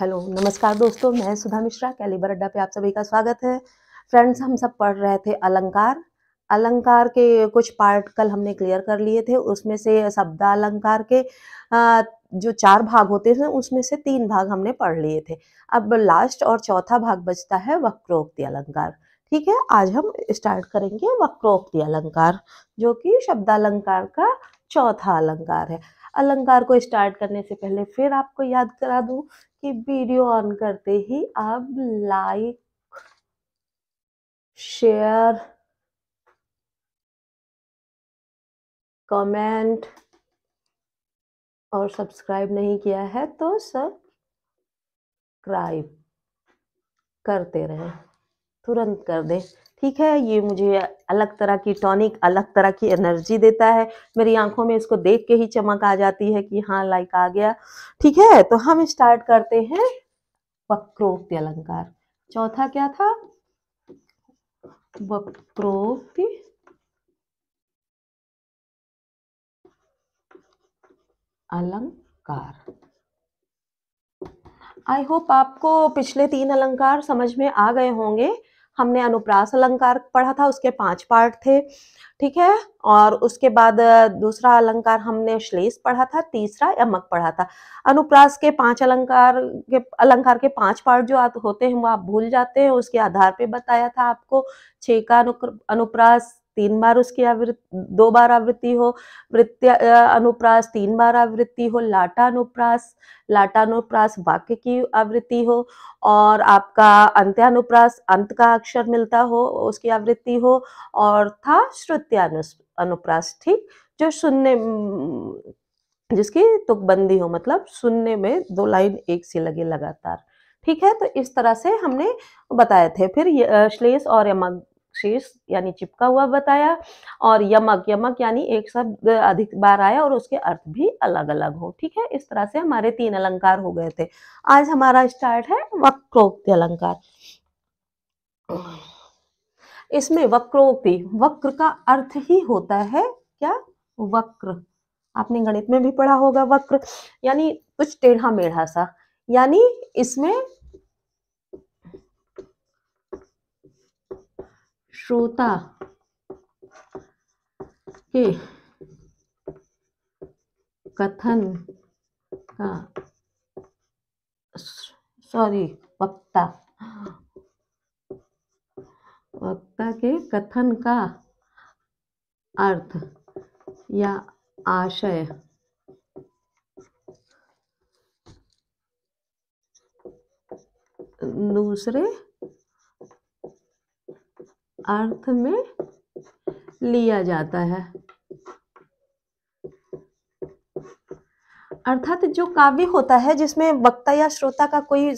hello नमस्कार दोस्तों मैं सुधा मिश्रा कैलिबर अड्डा पे आप सभी का स्वागत है फ्रेंड्स हम सब पढ़ रहे थे अलंकार अलंकार के कुछ पार्ट कल हमने क्लियर कर लिए थे उसमें से शब्द अलंकार के जो चार भाग होते थे उसमें से तीन भाग हमने पढ़ लिए थे अब लास्ट और चौथा भाग बचता है वक्रोक्ति अलंकार ठीक है आज हम स्टार्ट करेंगे वक्रोक्ति अलंकार जो कि शब्दालंकार का चौथा अलंकार है अलंकार को स्टार्ट करने से पहले फिर आपको याद करा दूं कि वीडियो ऑन करते ही आप लाइक शेयर कमेंट और सब्सक्राइब नहीं किया है तो सब्सक्राइब करते रहें तुरंत कर दें ठीक है ये मुझे अलग तरह की टॉनिक अलग तरह की एनर्जी देता है मेरी आंखों में इसको देख के ही चमक आ जाती है कि हाँ लाइक आ गया ठीक है तो हम स्टार्ट करते हैं वक्रोक्ति अलंकार चौथा क्या था वक्रोक्ति अलंकार आई होप आपको पिछले तीन अलंकार समझ में आ गए होंगे हमने अनुप्रास अलंकार पढ़ा था उसके पांच पार्ट थे ठीक है और उसके बाद दूसरा अलंकार हमने श्लेष पढ़ा था तीसरा यमक पढ़ा था अनुप्रास के पांच अलंकार के अलंकार के पांच पार्ट जो होते हैं वो आप भूल जाते हैं उसके आधार पे बताया था आपको छे का अनुप्रास तीन बार उसकी आवृत्ति दो बार आवृत्ति हो वृत्ति अनुप्रास तीन बार आवृत्ति हो लाटा अनुप्रास लाटा अनुप्रास वाक्य की आवृत्ति हो और आपका अंत्यानुप्रास अंत का अक्षर मिलता हो उसकी आवृत्ति हो और था श्रुत्यानु अनुप्रास ठीक जो सुनने जिसकी तुकबंदी हो मतलब सुनने में दो लाइन एक सी लगे लगातार ठीक है तो इस तरह से हमने बताए थे फिर श्लेष और यमग शीर्ष यानी चिपका हुआ बताया और यमक यमक यानी एक शब्द अधिक बार आया और उसके अर्थ भी अलग अलग हो ठीक है इस तरह से हमारे तीन अलंकार हो गए थे आज हमारा स्टार्ट है वक्रोक्ति अलंकार इसमें वक्रोक्ति वक्र का अर्थ ही होता है क्या वक्र आपने गणित में भी पढ़ा होगा वक्र यानी कुछ टेढ़ा मेढ़ा सा यानी इसमें श्रोता के कथन का सॉरी वक्ता वक्ता के कथन का अर्थ या आशय दूसरे अर्थ में लिया जाता है अर्थात जो काव्य होता है जिसमें वक्ता या श्रोता का कोई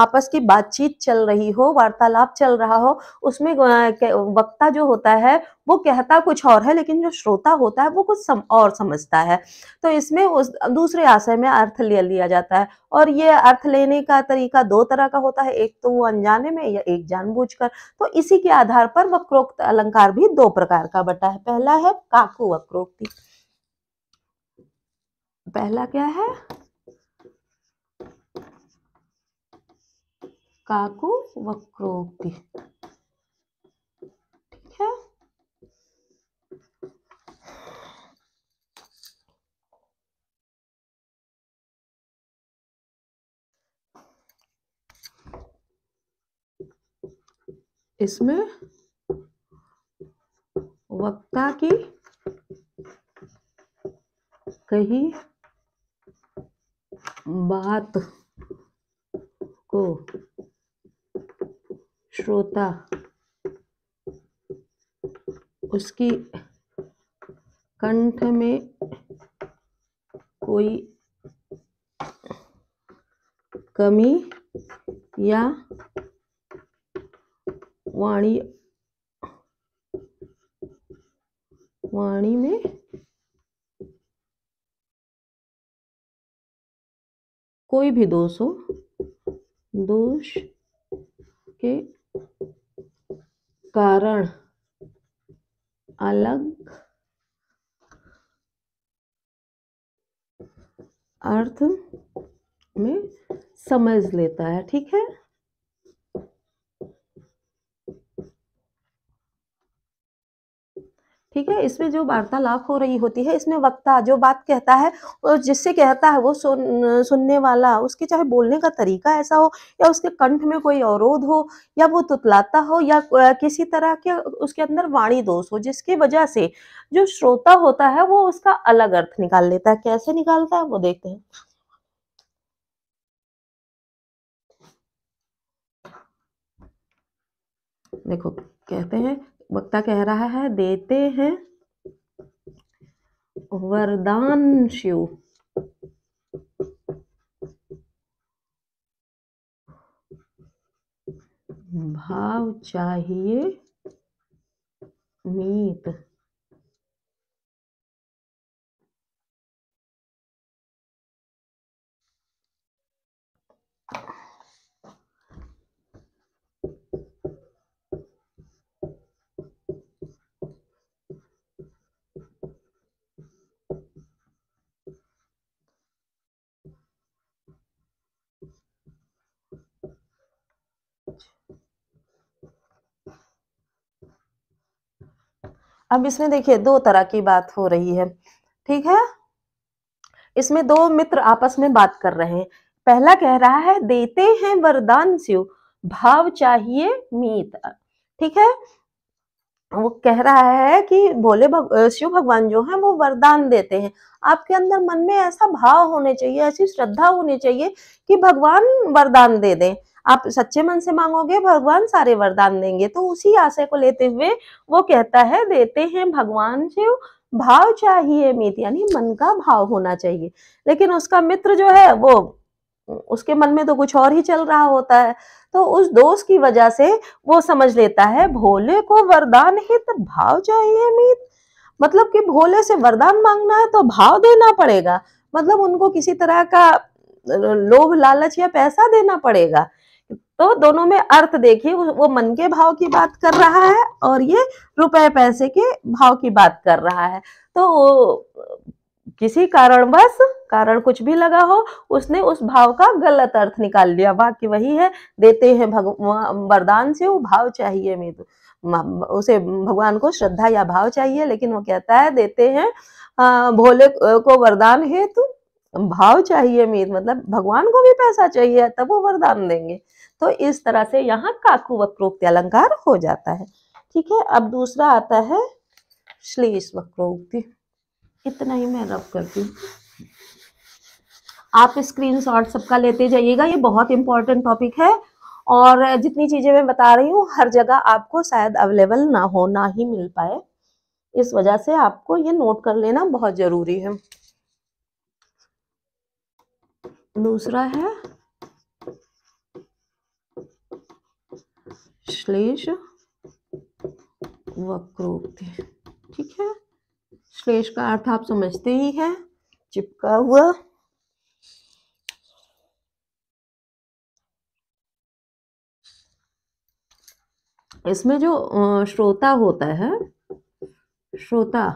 आपस की बातचीत चल रही हो वार्तालाप चल रहा हो उसमें वक्ता जो होता है वो कहता कुछ और है लेकिन जो श्रोता होता है वो कुछ सम, और समझता है तो इसमें उस दूसरे आशय में अर्थ ले लिया जाता है और ये अर्थ लेने का तरीका दो तरह का होता है एक तो वो अनजाने में या एक जानबूझकर तो इसी के आधार पर वक्रोक्त अलंकार भी दो प्रकार का बटा है पहला है काकू वक्रोक्ति पहला क्या है काकु व ठीक है इसमें वक्ता की कही बात को श्रोता उसकी कंठ में कोई कमी या वाणी कोई भी दोष हो दोष के कारण अलग अर्थ में समझ लेता है ठीक है ठीक है इसमें जो वार्तालाप हो रही होती है इसमें वक्ता जो बात कहता है और जिससे कहता है वो सुन सुनने वाला उसके चाहे बोलने का तरीका ऐसा हो या उसके कंठ में कोई अवरोध हो या वो तुतलाता हो या किसी तरह के उसके अंदर वाणी दोष हो जिसकी वजह से जो श्रोता होता है वो उसका अलग अर्थ निकाल लेता है कैसे निकालता है वो देखते हैं देखो कहते हैं वक्ता कह रहा है देते हैं वरदान शिव भाव चाहिए मीत अब इसमें देखिए दो तरह की बात हो रही है ठीक है इसमें दो मित्र आपस में बात कर रहे हैं पहला कह रहा है देते हैं वरदान शिव भाव चाहिए मीत ठीक है वो कह रहा है कि भोले भग, शिव भगवान जो है वो वरदान देते हैं आपके अंदर मन में ऐसा भाव होने चाहिए ऐसी श्रद्धा होनी चाहिए कि भगवान वरदान दे दें आप सच्चे मन से मांगोगे भगवान सारे वरदान देंगे तो उसी आशय को लेते हुए वो कहता है देते हैं भगवान शिव भाव चाहिए मित यानी मन का भाव होना चाहिए लेकिन उसका मित्र जो है वो उसके मन में तो कुछ और ही चल रहा होता है तो उस दोष की वजह से वो समझ लेता है भोले को वरदान हित भाव चाहिए मीत मतलब कि भोले से वरदान मांगना है तो भाव देना पड़ेगा मतलब उनको किसी तरह का लोभ लालच या पैसा देना पड़ेगा तो दोनों में अर्थ देखिए वो मन के भाव की बात कर रहा है और ये रुपए पैसे के भाव की बात कर रहा है तो किसी कारणवश कारण कुछ भी लगा हो उसने उस भाव का गलत अर्थ निकाल लिया बाकी वही है देते हैं भगवान वरदान से वो भाव चाहिए मैं तो उसे भगवान को श्रद्धा या भाव चाहिए लेकिन वो कहता है देते हैं भोले को वरदान हेतु भाव चाहिए मीत मतलब भगवान को भी पैसा चाहिए तब वो वरदान देंगे तो इस तरह से यहाँ काकू वक्रोक्ति अलंकार हो जाता है ठीक है अब दूसरा आता है श्लेष वक्रोक्ति इतना ही मैं रब करती हूँ आप स्क्रीन शॉट सबका लेते जाइएगा ये बहुत इंपॉर्टेंट टॉपिक है और जितनी चीज़ें मैं बता रही हूँ हर जगह आपको शायद अवेलेबल ना हो ना ही मिल पाए इस वजह से आपको ये नोट कर लेना बहुत ज़रूरी है दूसरा है श्लेष वक्रोक्ति ठीक है श्लेष का अर्थ आप समझते ही है चिपका हुआ इसमें जो श्रोता होता है श्रोता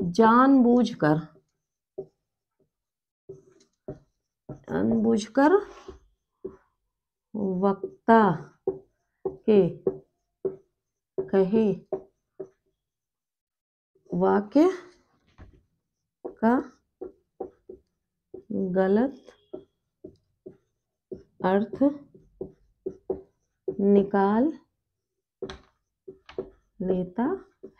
जानबूझकर जानबूझकर वक्ता के कहे वाक्य का गलत अर्थ निकाल लेता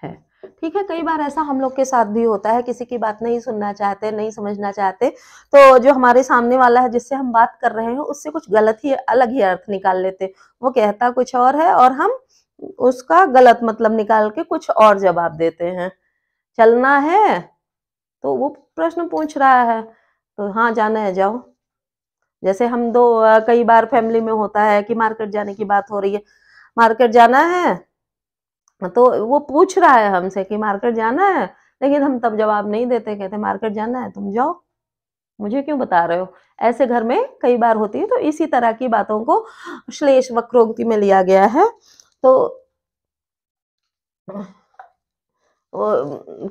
है ठीक है कई बार ऐसा हम लोग के साथ भी होता है किसी की बात नहीं सुनना चाहते नहीं समझना चाहते तो जो हमारे सामने वाला है जिससे हम बात कर रहे हैं उससे कुछ गलत ही अलग ही अर्थ निकाल लेते वो कहता कुछ और है और हम उसका गलत मतलब निकाल के कुछ और जवाब देते हैं चलना है तो वो प्रश्न पूछ रहा है तो हाँ जाना है जाओ जैसे हम दो कई बार फैमिली में होता है कि मार्केट जाने की बात हो रही है मार्केट जाना है तो वो पूछ रहा है हमसे कि मार्केट जाना है लेकिन हम तब जवाब नहीं देते कहते मार्केट जाना है तुम जाओ मुझे क्यों बता रहे हो ऐसे घर में कई बार होती है तो इसी तरह की बातों को श्लेष वक्रोक्ति में लिया गया है तो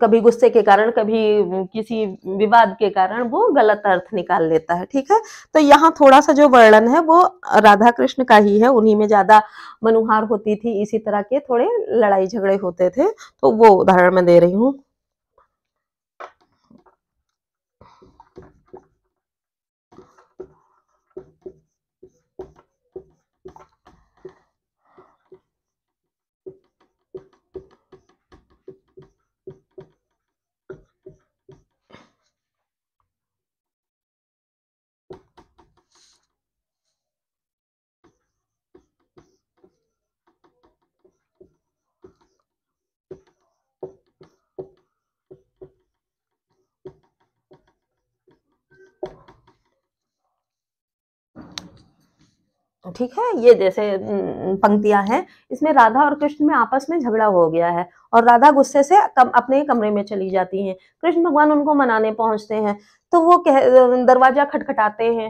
कभी गुस्से के कारण कभी किसी विवाद के कारण वो गलत अर्थ निकाल लेता है ठीक है तो यहाँ थोड़ा सा जो वर्णन है वो राधा कृष्ण का ही है उन्हीं में ज्यादा मनुहार होती थी इसी तरह के थोड़े लड़ाई झगड़े होते थे तो वो उदाहरण मैं दे रही हूँ ठीक है ये जैसे पंक्तियां हैं इसमें राधा और कृष्ण में आपस में झगड़ा हो गया है और राधा गुस्से से कम, अपने कमरे में चली जाती हैं कृष्ण भगवान उनको मनाने पहुंचते हैं तो वो कह दरवाजा खटखटाते हैं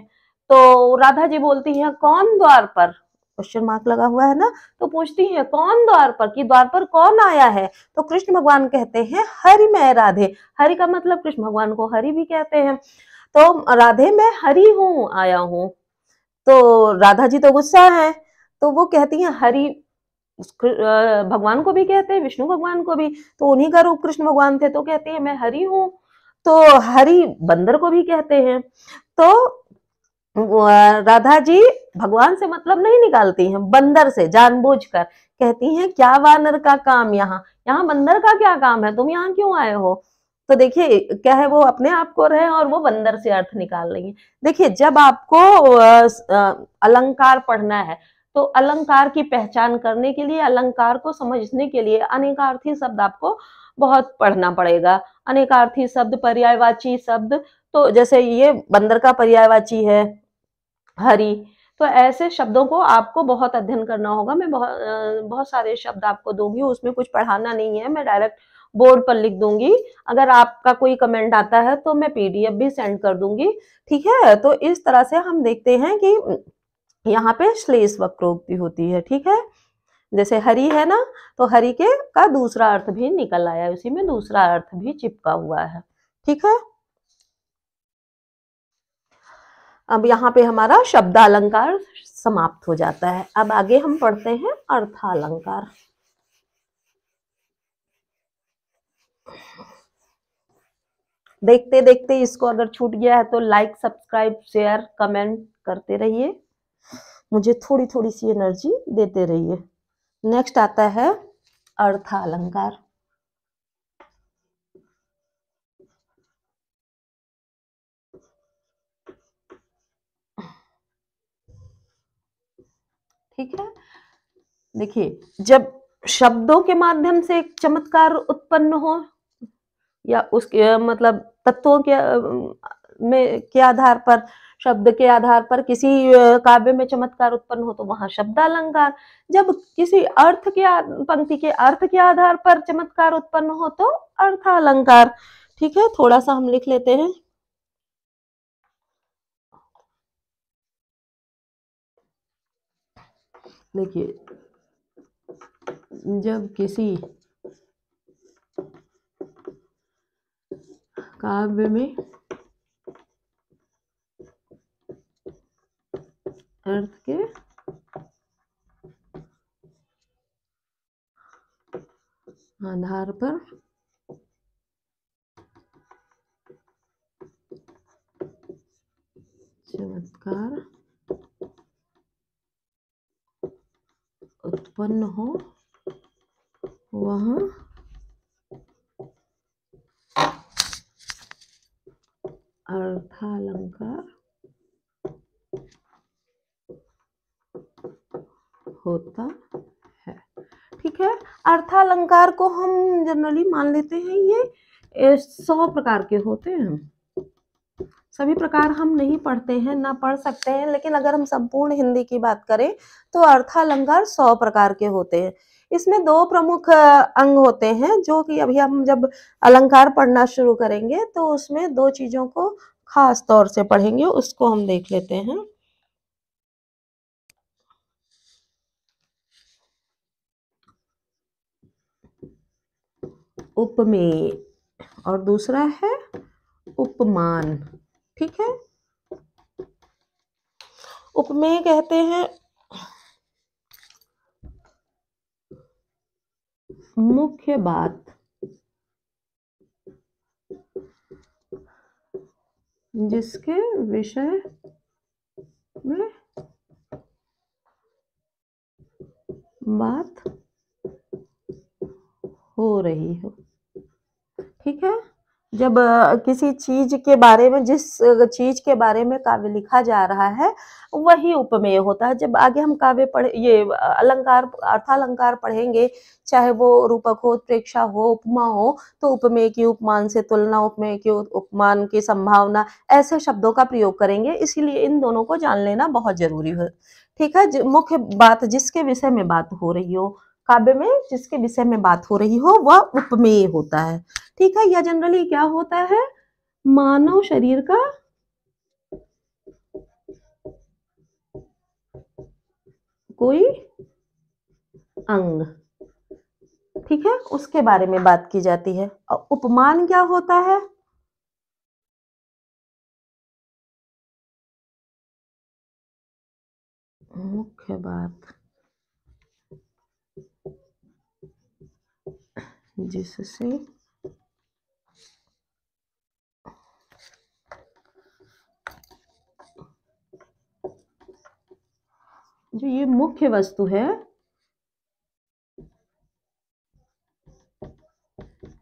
तो राधा जी बोलती हैं कौन द्वार पर क्वेश्चन मार्क लगा हुआ है ना तो पूछती है कौन द्वार पर कि द्वार पर कौन आया है तो कृष्ण भगवान कहते हैं हरि मैं राधे हरि का मतलब कृष्ण भगवान को हरि भी कहते हैं तो राधे मैं हरि हूँ आया हूँ तो राधा जी तो गुस्सा है तो वो कहती हैं हरि भगवान को भी कहते हैं विष्णु भगवान को भी तो उन्हीं का रूप कृष्ण भगवान थे तो कहते हैं मैं हरि हूँ तो हरि बंदर को भी कहते हैं तो राधा जी भगवान से मतलब नहीं निकालती हैं बंदर से जानबूझकर कहती हैं क्या वानर का काम यहाँ यहाँ बंदर का क्या काम है तुम यहाँ क्यों आए हो तो देखिए क्या है वो अपने आप को रहे और वो बंदर से अर्थ निकाल रही है देखिए जब आपको अलंकार पढ़ना है तो अलंकार की पहचान करने के लिए अलंकार को समझने के लिए अनेकार्थी शब्द आपको बहुत पढ़ना पड़ेगा अनेकार्थी शब्द पर्यायवाची शब्द तो जैसे ये बंदर का पर्यायवाची है हरी तो ऐसे शब्दों को आपको बहुत अध्ययन करना होगा मैं बहुत बहुत सारे शब्द आपको दूंगी उसमें कुछ पढ़ाना नहीं है मैं डायरेक्ट बोर्ड पर लिख दूंगी अगर आपका कोई कमेंट आता है तो मैं पीडीएफ भी सेंड कर दूंगी ठीक है तो इस तरह से हम देखते हैं कि यहाँ पे श्लेष वक्रोक्ति होती है ठीक है जैसे हरी है ना तो हरी के का दूसरा अर्थ भी निकल आया उसी में दूसरा अर्थ भी चिपका हुआ है ठीक है अब यहाँ पे हमारा शब्द अलंकार समाप्त हो जाता है अब आगे हम पढ़ते हैं अर्थालंकार देखते देखते इसको अगर छूट गया है तो लाइक सब्सक्राइब शेयर कमेंट करते रहिए मुझे थोड़ी थोड़ी सी एनर्जी देते रहिए नेक्स्ट आता है अर्थ अलंकार ठीक है देखिए जब शब्दों के माध्यम से एक चमत्कार उत्पन्न हो या उसके मतलब तत्वों के में के आधार पर शब्द के आधार पर किसी काव्य में चमत्कार उत्पन्न हो तो वहां शब्द अलंकार जब किसी अर्थ के पंक्ति के अर्थ के आधार पर चमत्कार उत्पन्न हो तो अर्थालंकार ठीक है थोड़ा सा हम लिख लेते हैं देखिए जब किसी काव्य में अर्थ के आधार पर चमत्कार उत्पन्न हो वहाँ अर्थालंकार होता है ठीक है अर्थालंकार को हम जनरली मान लेते हैं ये सौ प्रकार के होते हैं सभी प्रकार हम नहीं पढ़ते हैं ना पढ़ सकते हैं लेकिन अगर हम संपूर्ण हिंदी की बात करें तो अर्थालंकार सौ प्रकार के होते हैं इसमें दो प्रमुख अंग होते हैं जो कि अभी हम जब अलंकार पढ़ना शुरू करेंगे तो उसमें दो चीजों को खास तौर से पढ़ेंगे उसको हम देख लेते हैं उपमेय और दूसरा है उपमान ठीक है उपमेय कहते हैं मुख्य बात जिसके विषय में बात हो रही हो ठीक है जब किसी चीज के बारे में जिस चीज के बारे में काव्य लिखा जा रहा है वही उपमेय होता है जब आगे हम काव्य पढ़ ये अलंकार अर्थालंकार पढ़ेंगे चाहे वो रूपक हो प्रेक्षा हो उपमा हो तो उपमेय की उपमान से तुलना उपमेय की उपमान की संभावना ऐसे शब्दों का प्रयोग करेंगे इसीलिए इन दोनों को जान लेना बहुत जरूरी है ठीक है मुख्य बात जिसके विषय में बात हो रही हो काव्य में जिसके विषय में बात हो रही हो वह उपमेय होता है ठीक है यह जनरली क्या होता है मानव शरीर का कोई अंग ठीक है उसके बारे में बात की जाती है और उपमान क्या होता है मुख्य बात जिससे जो ये मुख्य वस्तु है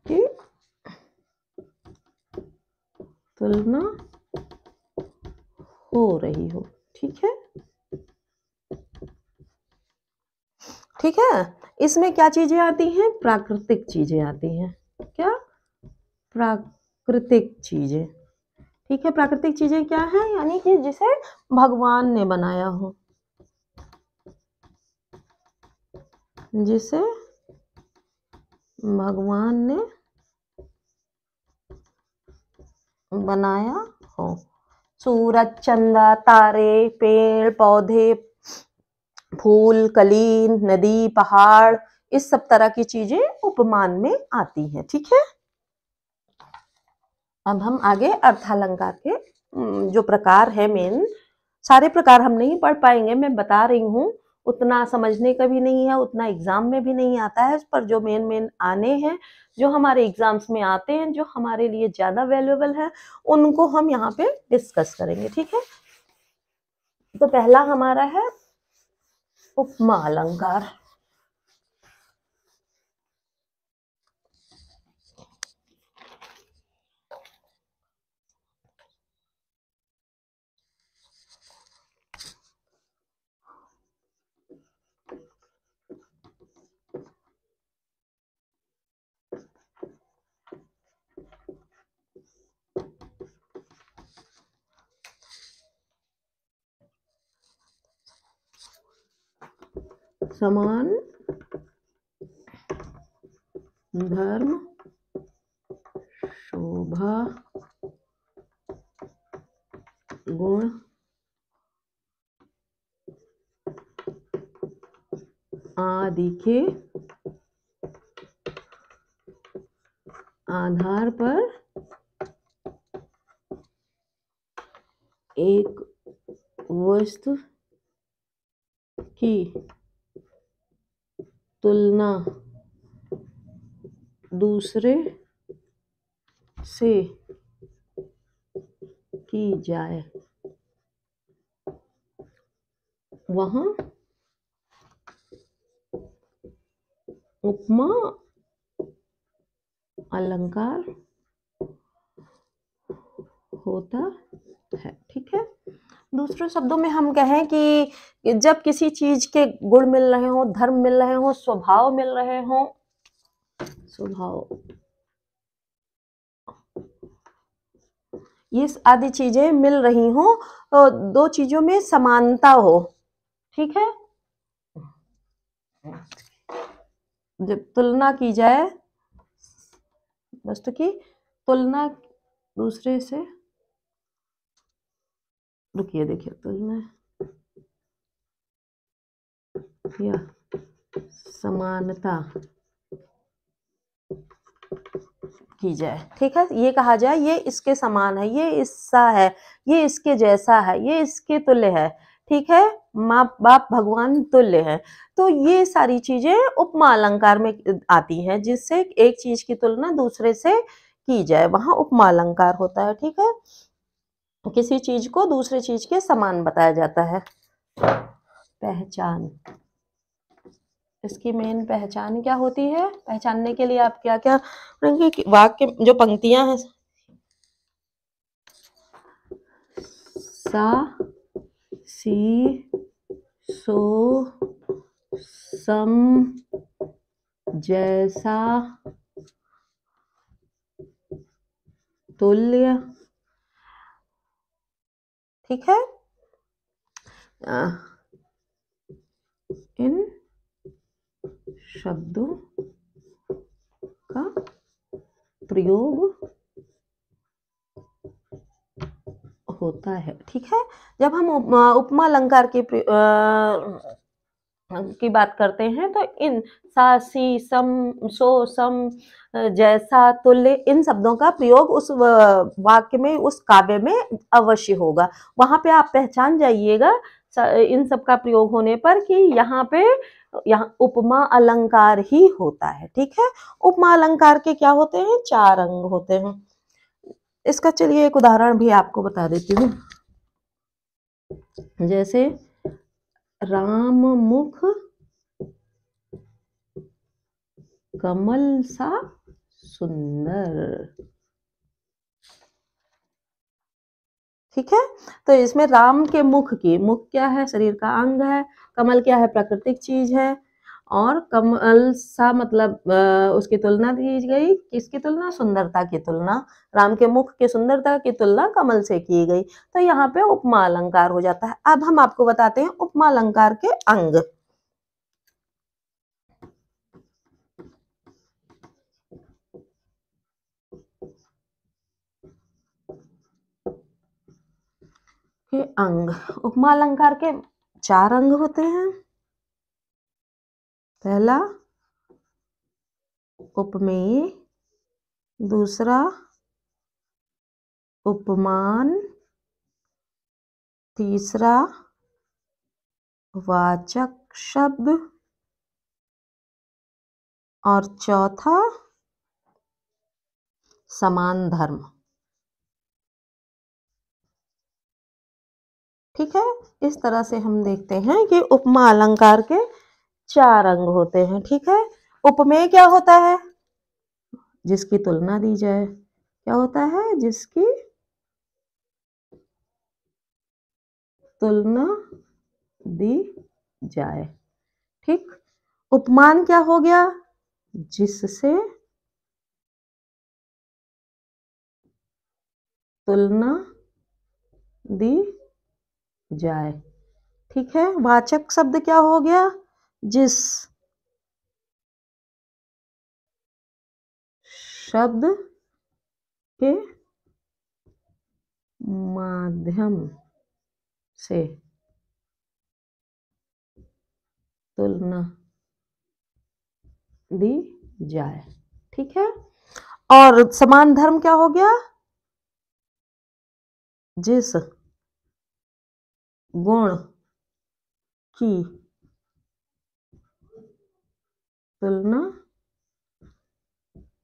कि तुलना हो रही हो ठीक है ठीक है इसमें क्या चीजें आती हैं प्राकृतिक चीजें आती हैं क्या प्राकृतिक चीजें ठीक है प्राकृतिक चीजें क्या है यानी कि जिसे भगवान ने बनाया हो जिसे भगवान ने बनाया हो सूरज चंदा तारे पेड़ पौधे फूल कलीन नदी पहाड़ इस सब तरह की चीजें उपमान में आती हैं ठीक है अब हम आगे अर्थालंकार के जो प्रकार है मेन सारे प्रकार हम नहीं पढ़ पाएंगे मैं बता रही हूँ उतना समझने का भी नहीं है उतना एग्ज़ाम में भी नहीं आता है पर जो मेन मेन आने हैं जो हमारे एग्ज़ाम्स में आते हैं जो हमारे लिए ज़्यादा वैल्यूएबल है उनको हम यहाँ पे डिस्कस करेंगे ठीक है तो पहला हमारा है उपमा अलंकार समान धर्म शोभा गुण आदि के आधार पर एक वस्तु की तुलना दूसरे से की जाए वहां उपमा अलंकार होता है ठीक है दूसरे शब्दों में हम कहें कि जब किसी चीज के गुण मिल रहे हो धर्म मिल रहे हो स्वभाव मिल रहे हो स्वभाव ये आदि चीजें मिल रही हो तो दो चीजों में समानता हो ठीक है जब तुलना की जाए वस्तु की तुलना दूसरे से रुकिए देखिए तो मैं या समानता की जाए ठीक है ये कहा जाए ये इसके समान है ये इससा है ये इसके जैसा है ये इसके तुल्य है ठीक है माँ बाप भगवान तुल्य है तो ये सारी चीजें उपमा अलंकार में आती हैं जिससे एक चीज की तुलना दूसरे से की जाए वहां उपमा अलंकार होता है ठीक है तो किसी चीज को दूसरे चीज के समान बताया जाता है पहचान इसकी मेन पहचान क्या होती है पहचानने के लिए आप क्या क्या वाक्य जो पंक्तियां हैं सा सी सो सम जैसा तुल्य ठीक है इन शब्दों का प्रयोग होता है ठीक है जब हम उपमा अलंकार के की बात करते हैं तो इन सासी सम सो सम जैसा तुल्य इन शब्दों का प्रयोग उस वाक्य में उस काव्य में अवश्य होगा वहां पे आप पहचान जाइएगा इन सब का प्रयोग होने पर कि यहाँ पे यहाँ उपमा अलंकार ही होता है ठीक है उपमा अलंकार के क्या होते हैं चार अंग होते हैं इसका चलिए एक उदाहरण भी आपको बता देती हूँ जैसे राम मुख कमल सा सुंदर ठीक है तो इसमें राम के मुख की मुख क्या है शरीर का अंग है कमल क्या है प्राकृतिक चीज है और कमल सा मतलब उसकी तुलना की गई किसकी तुलना सुंदरता की तुलना राम के मुख की सुंदरता की तुलना कमल से की गई तो यहाँ पे उपमा अलंकार हो जाता है अब हम आपको बताते हैं उपमा अलंकार के अंग के अंग उपमा अलंकार के चार अंग होते हैं पहला उपमेय दूसरा उपमान तीसरा वाचक शब्द और चौथा समान धर्म ठीक है इस तरह से हम देखते हैं कि उपमा अलंकार के चार अंग होते हैं ठीक है उपमेय क्या होता है जिसकी तुलना दी जाए क्या होता है जिसकी तुलना दी जाए ठीक उपमान क्या हो गया जिससे तुलना दी जाए ठीक है वाचक शब्द क्या हो गया जिस शब्द के माध्यम से तुलना दी जाए ठीक है और समान धर्म क्या हो गया जिस गुण की तुलना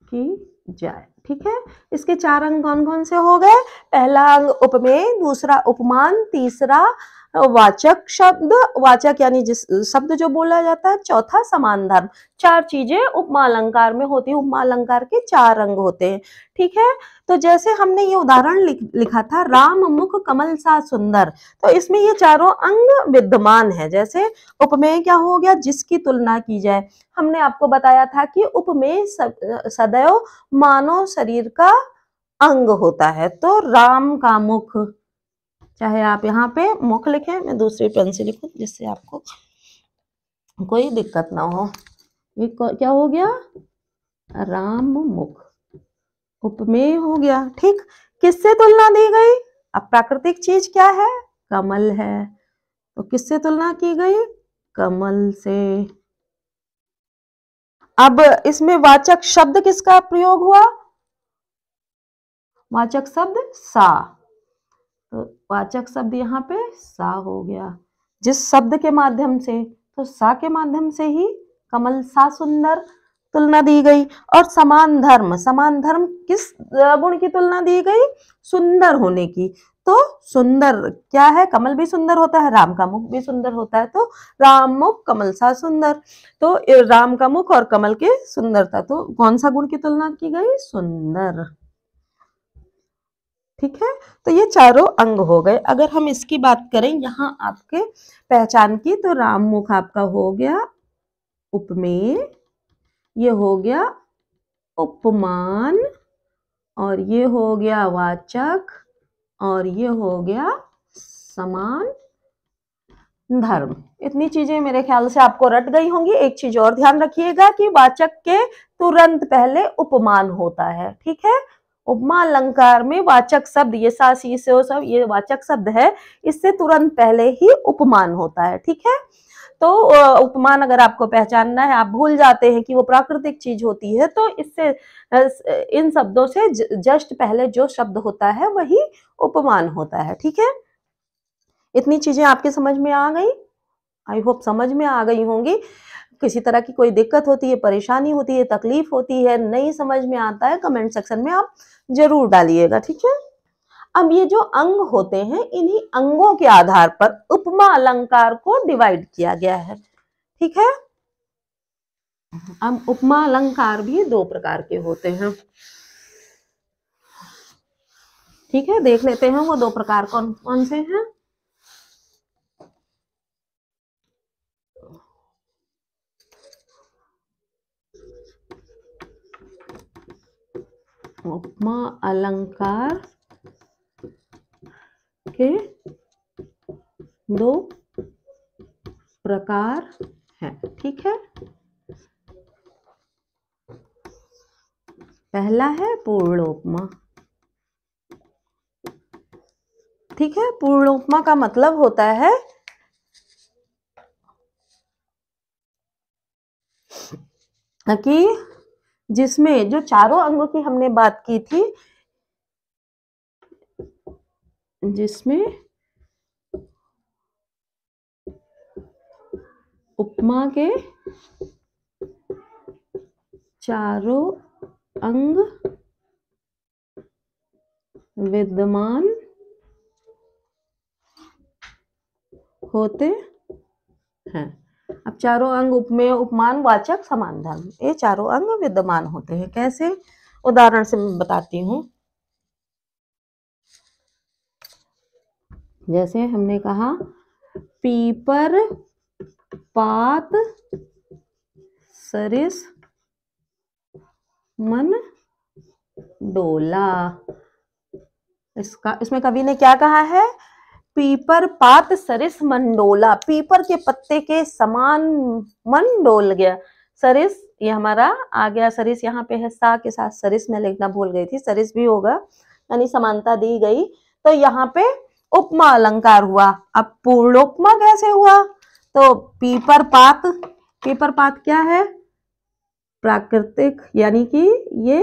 की जाए ठीक है इसके चार अंग कौन कौन से हो गए पहला अंग उपमेय दूसरा उपमान तीसरा वाचक शब्द वाचक यानी जिस शब्द जो बोला जाता है चौथा समान धर्म चार चीजें उपमा अलंकार में होती है उपमा अलंकार के चार अंग होते हैं ठीक है तो जैसे हमने ये उदाहरण लिख, लिखा था राम मुख कमल सा सुंदर तो इसमें ये चारों अंग विद्यमान है जैसे उपमेय क्या हो गया जिसकी तुलना की जाए हमने आपको बताया था कि उपमेय सदैव मानव शरीर का अंग होता है तो राम का मुख चाहे आप यहाँ पे मुख लिखें मैं दूसरी पेन से जिससे आपको कोई दिक्कत ना हो ये क्या हो गया राम मुख उपमेय हो गया ठीक किससे तुलना दी गई अब प्राकृतिक चीज क्या है कमल है तो किससे तुलना की गई कमल से अब इसमें वाचक शब्द किसका प्रयोग हुआ वाचक शब्द सा तो वाचक शब्द यहाँ पे सा हो गया जिस शब्द के माध्यम से तो सा के माध्यम से ही कमल सा सुंदर तुलना दी गई और समान धर्म समान धर्म किस गुण की तुलना दी गई सुंदर होने की तो सुंदर क्या है कमल भी सुंदर होता है राम का मुख भी सुंदर होता है तो राम मुख कमल सा सुंदर तो राम का मुख और कमल के सुंदरता तो कौन सा गुण की तुलना की गई सुंदर ठीक है तो ये चारों अंग हो गए अगर हम इसकी बात करें यहाँ आपके पहचान की तो राम मुख आपका हो गया उपमेय ये हो गया उपमान और ये हो गया वाचक और ये हो गया समान धर्म इतनी चीजें मेरे ख्याल से आपको रट गई होंगी एक चीज और ध्यान रखिएगा कि वाचक के तुरंत पहले उपमान होता है ठीक है उपमा अलंकार में वाचक शब्द ये सासी से सब ये वाचक शब्द है इससे तुरंत पहले ही उपमान होता है ठीक है तो उपमान अगर आपको पहचानना है आप भूल जाते हैं कि वो प्राकृतिक चीज होती है तो इससे इन शब्दों से जस्ट पहले जो शब्द होता है वही उपमान होता है ठीक है इतनी चीजें आपके समझ में आ गई आई होप समझ में आ गई होंगी किसी तरह की कोई दिक्कत होती है परेशानी होती है तकलीफ होती है नहीं समझ में आता है कमेंट सेक्शन में आप जरूर डालिएगा ठीक है अब ये जो अंग होते हैं इन्हीं अंगों के आधार पर उपमा अलंकार को डिवाइड किया गया है ठीक है अब उपमा अलंकार भी दो प्रकार के होते हैं ठीक है देख लेते हैं वो दो प्रकार कौन कौन से हैं उपमा अलंकार के दो प्रकार हैं ठीक है पहला है पूर्णोपमा ठीक है पूर्णोपमा का मतलब होता है कि जिसमें जो चारों अंगों की हमने बात की थी जिसमें उपमा के चारों अंग विद्यमान होते हैं अब चारों अंग उपमेय उपमान वाचक समान धर्म ये चारों अंग विद्यमान होते हैं कैसे उदाहरण से मैं बताती हूँ जैसे हमने कहा पीपर पात सरिस मन डोला इसका इसमें कवि ने क्या कहा है पीपर पात सरिस मंडोला पीपर के पत्ते के समान मंडोल गया सरिस ये हमारा आ गया सरिस यहाँ पे है सा के साथ सरिस में लिखना भूल गई थी सरिस भी होगा यानी समानता दी गई तो यहाँ पे उपमा अलंकार हुआ अब पूर्णोपमा कैसे हुआ तो पीपर पात पीपर पात क्या है प्राकृतिक यानी कि ये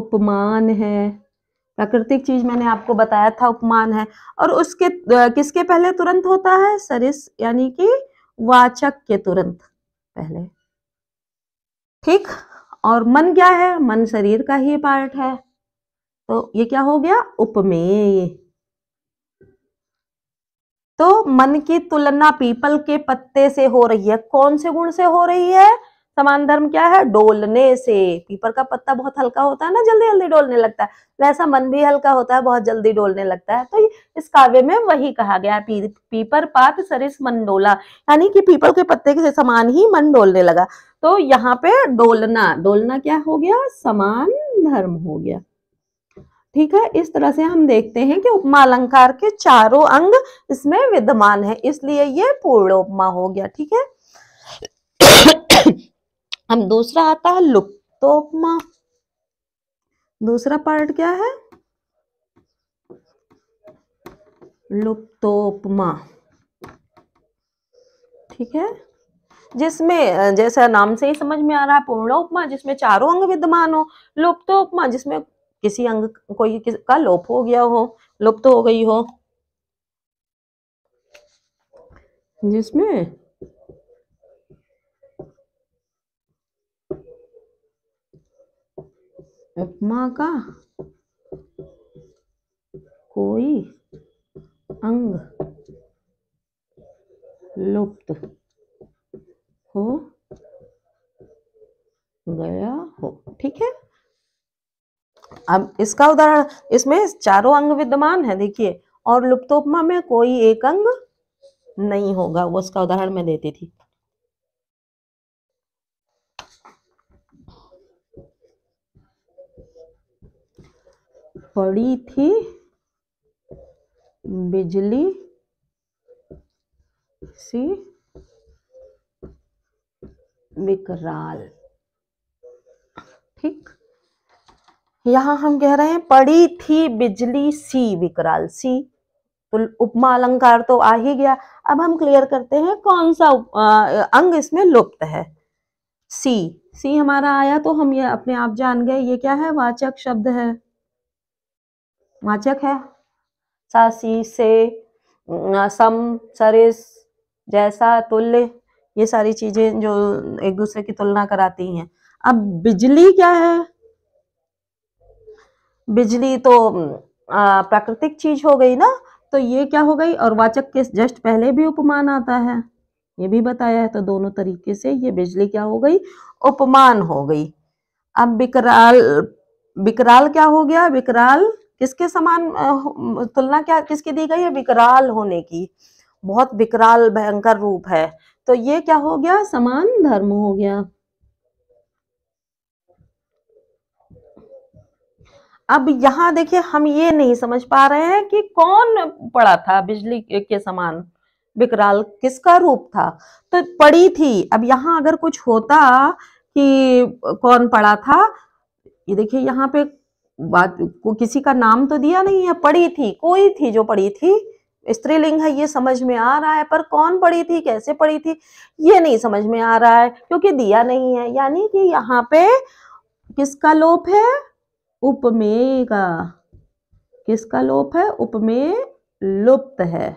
उपमान है प्राकृतिक चीज मैंने आपको बताया था उपमान है और उसके किसके पहले तुरंत होता है सरिस यानी कि वाचक के तुरंत पहले ठीक और मन क्या है मन शरीर का ही पार्ट है तो ये क्या हो गया उपमेय तो मन की तुलना पीपल के पत्ते से हो रही है कौन से गुण से हो रही है समान धर्म क्या है डोलने से पीपर का पत्ता बहुत हल्का होता है ना जल्दी जल्दी डोलने लगता है वैसा मन भी हल्का होता है बहुत जल्दी डोलने लगता है तो इस काव्य में वही कहा गया है पी, पीपर पात सरिस मन डोला यानी कि पीपर के पत्ते के समान ही मन डोलने लगा तो यहाँ पे डोलना डोलना क्या हो गया समान धर्म हो गया ठीक है इस तरह से हम देखते हैं कि उपमा अलंकार के चारों अंग इसमें विद्यमान है इसलिए ये पूर्णोपमा हो गया ठीक है हम दूसरा आता है लुप्तोपमा दूसरा पार्ट क्या है लुप्तोपमा ठीक है जिसमें जैसा नाम से ही समझ में आ रहा है पूर्णोपमा जिसमें चारों अंग विद्यमान हो लुप्तोपमा जिसमें किसी अंग कोई का लोप हो गया हो लुप्त हो गई हो जिसमें उपमा का कोई अंग लुप्त हो गया हो ठीक है अब इसका उदाहरण इसमें चारों अंग विद्यमान है देखिए और लुप्तोपमा में कोई एक अंग नहीं होगा वो उसका उदाहरण मैं देती थी पड़ी थी बिजली सी विकराल ठीक यहां हम कह रहे हैं पड़ी थी बिजली सी विकराल सी तो उपमा अलंकार तो आ ही गया अब हम क्लियर करते हैं कौन सा आ, अंग इसमें लुप्त है सी सी हमारा आया तो हम ये अपने आप जान गए ये क्या है वाचक शब्द है वाचक है सासी से सम सरिस जैसा तुल्य ये सारी चीजें जो एक दूसरे की तुलना कराती हैं अब बिजली क्या है बिजली तो प्राकृतिक चीज हो गई ना तो ये क्या हो गई और वाचक के जस्ट पहले भी उपमान आता है ये भी बताया है तो दोनों तरीके से ये बिजली क्या हो गई उपमान हो गई अब विकराल विकराल क्या हो गया विकराल किसके समान तुलना क्या किसकी दी गई है विकराल होने की बहुत विकराल भयंकर रूप है तो ये क्या हो गया समान धर्म हो गया अब यहाँ देखिए हम ये नहीं समझ पा रहे हैं कि कौन पड़ा था बिजली के समान विकराल किसका रूप था तो पड़ी थी अब यहां अगर कुछ होता कि कौन पड़ा था ये देखिए यहाँ पे बात को किसी का नाम तो दिया नहीं है पढ़ी थी कोई थी जो पढ़ी थी स्त्रीलिंग है ये समझ में आ रहा है पर कौन पढ़ी थी कैसे पढ़ी थी ये नहीं समझ में आ रहा है क्योंकि दिया नहीं है यानी कि यहाँ पे किसका लोप है उपमेय का किसका लोप है उपमेय लुप्त है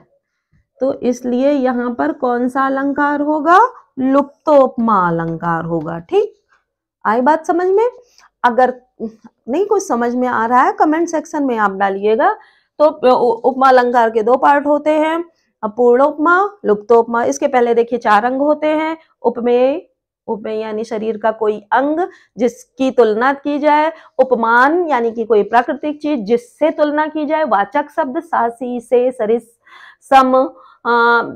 तो इसलिए यहाँ पर कौन सा अलंकार होगा लुप्तोपमा अलंकार होगा ठीक आई बात समझ में अगर नहीं कुछ समझ में आ रहा है कमेंट सेक्शन में आप डालिएगा तो उपमा अलंकार के दो पार्ट होते हैं पूर्ण उपमा लुप्तोपमा इसके पहले देखिए चार अंग होते हैं उपमेय उपमेय यानी शरीर का कोई अंग जिसकी तुलना की जाए उपमान यानी कि कोई प्राकृतिक चीज जिससे तुलना की जाए वाचक शब्द सासी से सरिस सम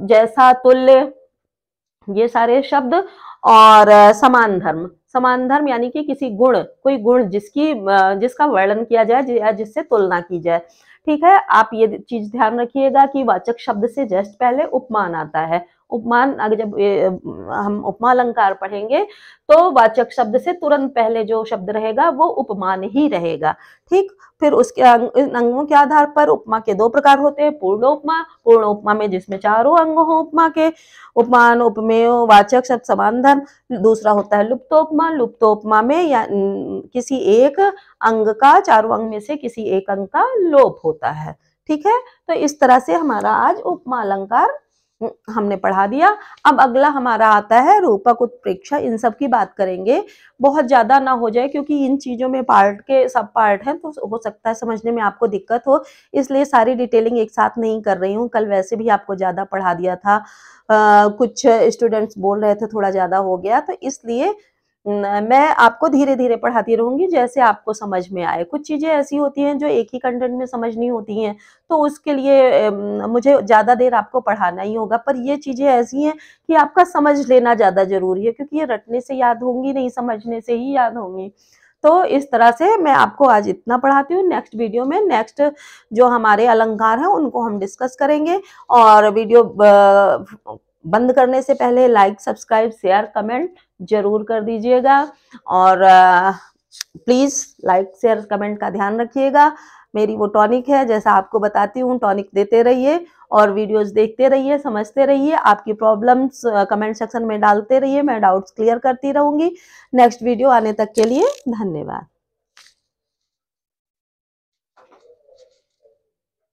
जैसा तुल्य ये सारे शब्द और समान धर्म समान धर्म यानी कि किसी गुण कोई गुण जिसकी जिसका वर्णन किया जाए या जिससे तुलना की जाए ठीक है आप ये चीज ध्यान रखिएगा कि वाचक शब्द से जस्ट पहले उपमान आता है उपमान आगे जब हम उपमा अलंकार पढ़ेंगे तो वाचक शब्द से तुरंत पहले जो शब्द रहेगा वो उपमान ही रहेगा ठीक फिर उसके अंग, अंगों के आधार पर उपमा के दो प्रकार होते हैं पूर्ण उपमा पूर्ण उपमा में जिसमें चारों अंग हो उपमा के उपमान उपमेय वाचक शब्द समान धर्म दूसरा होता है लुप्तोपमा लुप्तोपमा में या किसी एक अंग का चारों अंग में से किसी एक अंग का लोप होता है ठीक है तो इस तरह से हमारा आज उपमा अलंकार हमने पढ़ा दिया अब अगला हमारा आता है रूपक उत्प्रेक्षा इन सब की बात करेंगे बहुत ज़्यादा ना हो जाए क्योंकि इन चीज़ों में पार्ट के सब पार्ट हैं तो हो सकता है समझने में आपको दिक्कत हो इसलिए सारी डिटेलिंग एक साथ नहीं कर रही हूँ कल वैसे भी आपको ज़्यादा पढ़ा दिया था आ, कुछ स्टूडेंट्स बोल रहे थे थोड़ा ज़्यादा हो गया तो इसलिए मैं आपको धीरे धीरे पढ़ाती रहूंगी जैसे आपको समझ में आए कुछ चीज़ें ऐसी होती हैं जो एक ही कंटेंट में समझनी होती हैं तो उसके लिए मुझे ज़्यादा देर आपको पढ़ाना ही होगा पर ये चीज़ें ऐसी हैं कि आपका समझ लेना ज़्यादा ज़रूरी है क्योंकि ये रटने से याद होंगी नहीं समझने से ही याद होंगी तो इस तरह से मैं आपको आज इतना पढ़ाती हूँ नेक्स्ट वीडियो में नेक्स्ट जो हमारे अलंकार हैं उनको हम डिस्कस करेंगे और वीडियो बंद करने से पहले लाइक सब्सक्राइब शेयर कमेंट जरूर कर दीजिएगा और प्लीज़ लाइक शेयर कमेंट का ध्यान रखिएगा मेरी वो टॉनिक है जैसा आपको बताती हूँ टॉनिक देते रहिए और वीडियोस देखते रहिए समझते रहिए आपकी प्रॉब्लम्स कमेंट सेक्शन में डालते रहिए मैं डाउट्स क्लियर करती रहूँगी नेक्स्ट वीडियो आने तक के लिए धन्यवाद